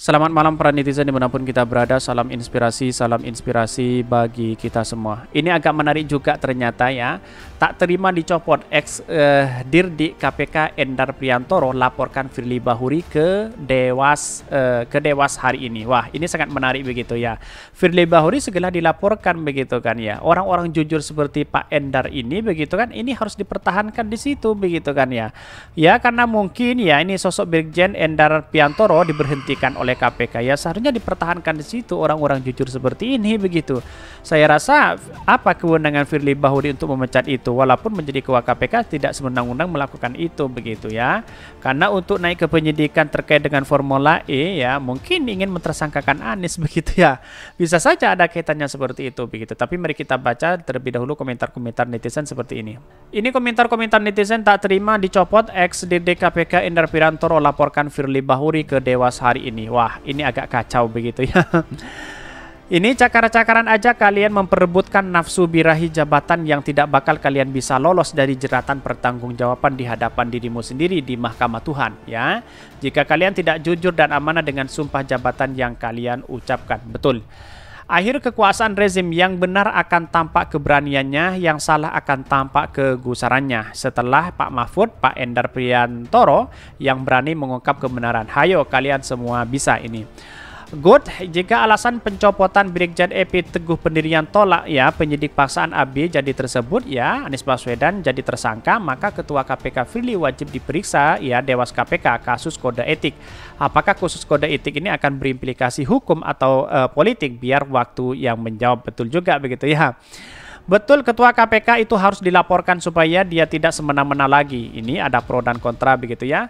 Selamat malam para netizen dimanapun kita berada Salam inspirasi, salam inspirasi bagi kita semua Ini agak menarik juga ternyata ya Tak terima dicopot ex eh, dirdi KPK Endar Priantoro laporkan Firly Bahuri ke Dewas eh, ke Dewas hari ini. Wah, ini sangat menarik begitu ya. Firly Bahuri segera dilaporkan begitu kan ya. Orang-orang jujur seperti Pak Endar ini begitu kan ini harus dipertahankan di situ begitu kan ya. Ya karena mungkin ya ini sosok Brigjen Endar Priantoro diberhentikan oleh KPK ya seharusnya dipertahankan di situ orang-orang jujur seperti ini begitu. Saya rasa apa kewenangan Firly Bahuri untuk memecat itu itu walaupun menjadi ketua KPK tidak semenang-undang melakukan itu begitu ya karena untuk naik ke penyidikan terkait dengan formula E ya mungkin ingin mentersangkakan Anies begitu ya bisa saja ada kaitannya seperti itu begitu tapi mari kita baca terlebih dahulu komentar-komentar netizen seperti ini ini komentar-komentar netizen tak terima dicopot ex DD KPK Indar Pirantoro laporkan Firly Bahuri ke Dewas hari ini wah ini agak kacau begitu ya Ini cakar-cakaran aja kalian memperebutkan nafsu birahi jabatan yang tidak bakal kalian bisa lolos dari jeratan pertanggungjawaban di hadapan dirimu sendiri di mahkamah Tuhan ya. Jika kalian tidak jujur dan amanah dengan sumpah jabatan yang kalian ucapkan. Betul. Akhir kekuasaan rezim yang benar akan tampak keberaniannya, yang salah akan tampak kegusarannya. Setelah Pak Mahfud, Pak Endar Priantoro yang berani mengungkap kebenaran. Hayo kalian semua bisa ini. Good, jika alasan pencopotan Brigjen Epi Teguh Pendirian tolak ya penyidik paksaan AB jadi tersebut ya Anies Baswedan jadi tersangka maka Ketua KPK Fili wajib diperiksa ya Dewas KPK kasus kode etik. Apakah khusus kode etik ini akan berimplikasi hukum atau uh, politik biar waktu yang menjawab betul juga begitu ya. Betul ketua KPK itu harus dilaporkan supaya dia tidak semena-mena lagi. Ini ada pro dan kontra begitu ya.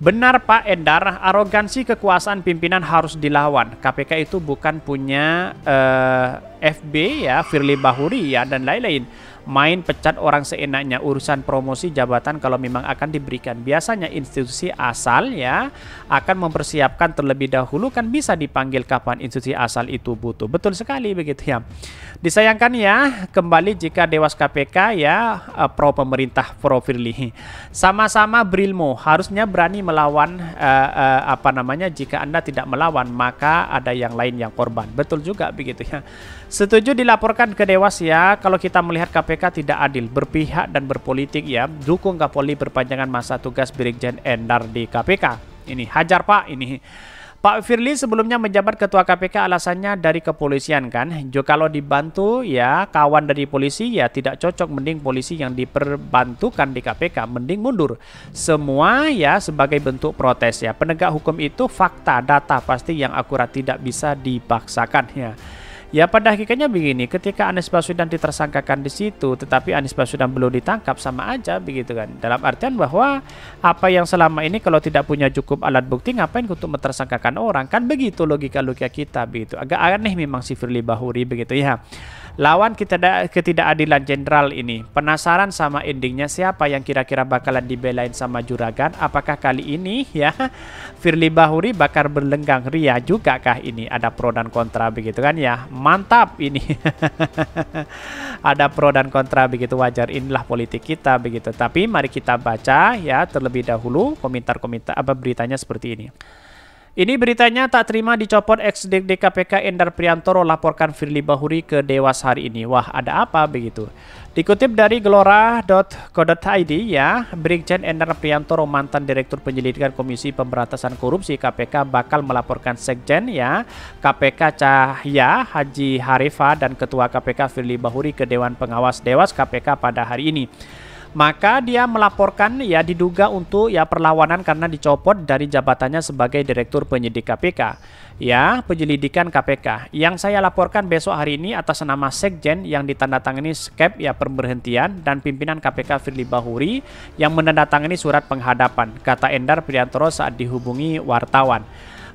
Benar Pak Endar, arogansi kekuasaan pimpinan harus dilawan. KPK itu bukan punya uh, eh, FB ya, Firly Bahuri ya, dan lain-lain main pecat orang seenaknya urusan promosi jabatan kalau memang akan diberikan. Biasanya institusi asal ya akan mempersiapkan terlebih dahulu kan bisa dipanggil kapan institusi asal itu butuh. Betul sekali begitu ya. Disayangkan ya kembali jika Dewas KPK ya eh, pro pemerintah pro Firly. Sama-sama Brilmo harusnya berani melawan uh, uh, apa namanya jika Anda tidak melawan maka ada yang lain yang korban. Betul juga begitu ya. Setuju dilaporkan ke Dewas ya kalau kita melihat KPK KPK tidak adil, berpihak dan berpolitik ya, dukung Kapolri perpanjangan masa tugas Brigjen Endar di KPK. Ini hajar Pak, ini Pak Firly sebelumnya menjabat ketua KPK alasannya dari kepolisian kan. Jo kalau dibantu ya kawan dari polisi ya tidak cocok mending polisi yang diperbantukan di KPK mending mundur. Semua ya sebagai bentuk protes ya. Penegak hukum itu fakta data pasti yang akurat tidak bisa dipaksakan ya. Ya pada hakikatnya begini, ketika Anies Baswedan ditersangkakan di situ, tetapi Anies Baswedan belum ditangkap sama aja begitu kan. Dalam artian bahwa apa yang selama ini kalau tidak punya cukup alat bukti ngapain untuk mentersangkakan orang kan begitu logika logika kita begitu. Agak aneh memang si Firly Bahuri begitu ya. Lawan ketidakadilan jenderal ini, penasaran sama endingnya siapa yang kira-kira bakalan dibelain sama juragan? Apakah kali ini ya Firly Bahuri bakar berlenggang ria juga kah ini? Ada pro dan kontra begitu kan ya? Mantap ini. Ada pro dan kontra begitu wajar inilah politik kita begitu. Tapi mari kita baca ya terlebih dahulu komentar-komentar apa beritanya seperti ini. Ini beritanya tak terima dicopot ex-DKPK KPK Endar Priantoro laporkan Firly Bahuri ke Dewas hari ini. Wah, ada apa begitu? Dikutip dari gelora.co.id ya, Brigjen Endar Priantoro mantan Direktur Penyelidikan Komisi Pemberantasan Korupsi KPK bakal melaporkan Sekjen ya KPK Cahya Haji Harifa dan Ketua KPK Firly Bahuri ke Dewan Pengawas Dewas KPK pada hari ini maka dia melaporkan ya diduga untuk ya perlawanan karena dicopot dari jabatannya sebagai direktur penyidik KPK ya penyelidikan KPK yang saya laporkan besok hari ini atas nama sekjen yang ditandatangani skep ya pemberhentian dan pimpinan KPK Firly Bahuri yang menandatangani surat penghadapan kata Endar Priantoro saat dihubungi wartawan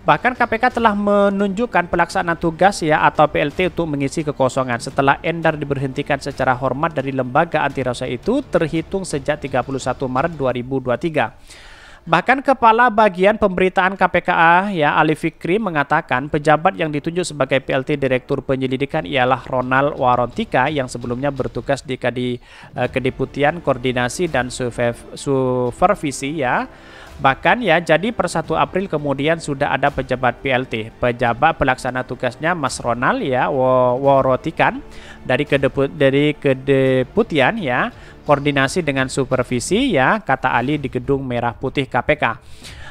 Bahkan KPK telah menunjukkan pelaksana tugas ya atau PLT untuk mengisi kekosongan setelah Endar diberhentikan secara hormat dari lembaga anti rasa itu terhitung sejak 31 Maret 2023. Bahkan Kepala Bagian Pemberitaan KPKA ya Ali Fikri mengatakan pejabat yang ditunjuk sebagai PLT Direktur Penyelidikan ialah Ronald Warontika yang sebelumnya bertugas di Kadi, eh, Kediputian Koordinasi dan Supervisi ya. Bahkan ya, jadi per 1 April kemudian sudah ada pejabat PLT, pejabat pelaksana tugasnya Mas Ronald ya, Worotikan dari kedeput dari kedeputian ya, koordinasi dengan supervisi ya, kata Ali di gedung Merah Putih KPK.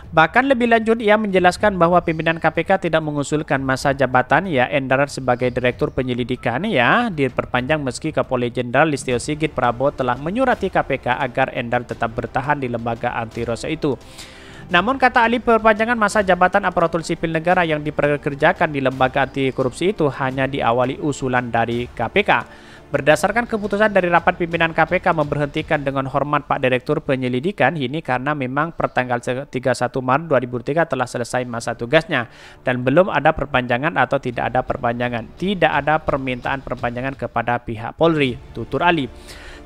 Bahkan lebih lanjut ia menjelaskan bahwa pimpinan KPK tidak mengusulkan masa jabatan ya Endar sebagai Direktur Penyelidikan ya diperpanjang meski Kapolri Jenderal Listio Sigit Prabowo telah menyurati KPK agar Endar tetap bertahan di lembaga anti rose itu. Namun kata Ali perpanjangan masa jabatan aparatur sipil negara yang diperkerjakan di lembaga anti korupsi itu hanya diawali usulan dari KPK. Berdasarkan keputusan dari rapat pimpinan KPK memberhentikan dengan hormat Pak Direktur penyelidikan ini karena memang pertanggal 31 Maret 2003 telah selesai masa tugasnya dan belum ada perpanjangan atau tidak ada perpanjangan. Tidak ada permintaan perpanjangan kepada pihak Polri, tutur Ali.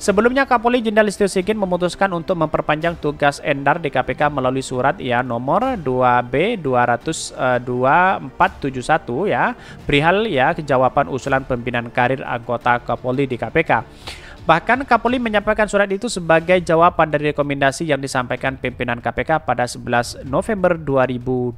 Sebelumnya Kapolri Jenderal Listio Sigit memutuskan untuk memperpanjang tugas Endar di KPK melalui surat ya nomor 2B 202471 eh, ya perihal ya kejawaban usulan pembinaan karir anggota Kapolri di KPK. Bahkan Kapolri menyampaikan surat itu sebagai jawaban dari rekomendasi yang disampaikan pimpinan KPK pada 11 November 2022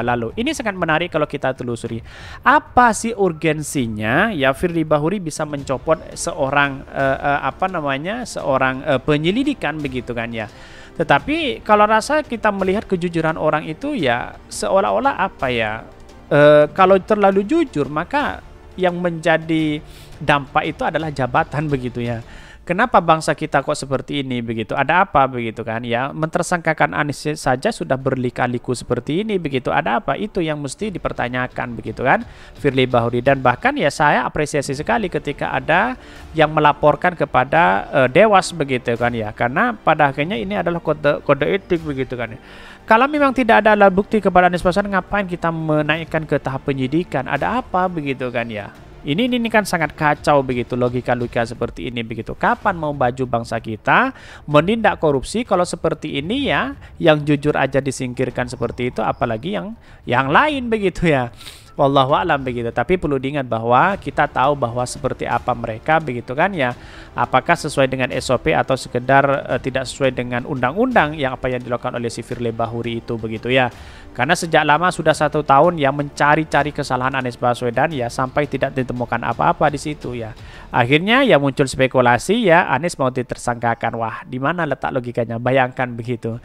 lalu. Ini sangat menarik kalau kita telusuri. Apa sih urgensinya ya Firly Bahuri bisa mencopot seorang uh, uh, apa namanya? seorang uh, penyelidikan begitu kan ya. Tetapi kalau rasa kita melihat kejujuran orang itu ya seolah-olah apa ya? Uh, kalau terlalu jujur maka yang menjadi dampak itu adalah jabatan begitu ya kenapa bangsa kita kok seperti ini begitu ada apa begitu kan ya mentersangkakan Anies saja sudah berlikaliku seperti ini begitu ada apa itu yang mesti dipertanyakan begitu kan Firly Bahuri dan bahkan ya saya apresiasi sekali ketika ada yang melaporkan kepada uh, Dewas begitu kan ya karena pada akhirnya ini adalah kode kode etik begitu kan ya kalau memang tidak ada alat bukti kepada Anies Baswedan, ngapain kita menaikkan ke tahap penyidikan? Ada apa begitu kan ya? Ini, ini kan sangat kacau begitu logika-logika seperti ini begitu. Kapan mau baju bangsa kita menindak korupsi kalau seperti ini ya yang jujur aja disingkirkan seperti itu apalagi yang yang lain begitu ya. Wallahu alam begitu. Tapi perlu diingat bahwa kita tahu bahwa seperti apa mereka begitu kan ya. Apakah sesuai dengan SOP atau sekedar uh, tidak sesuai dengan undang-undang yang apa yang dilakukan oleh si Firly Bahuri itu begitu ya. Karena sejak lama sudah satu tahun yang mencari-cari kesalahan Anies Baswedan ya sampai tidak ditemukan apa-apa di situ ya. Akhirnya ya muncul spekulasi ya Anies mau ditersangkakan. Wah, di mana letak logikanya? Bayangkan begitu.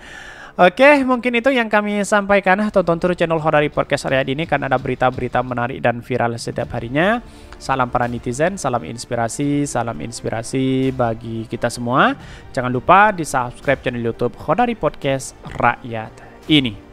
Oke, mungkin itu yang kami sampaikan. Tonton terus channel Horari Podcast hari ini karena ada berita-berita menarik dan viral setiap harinya. Salam para netizen, salam inspirasi, salam inspirasi bagi kita semua. Jangan lupa di subscribe channel YouTube Horari Podcast Rakyat ini.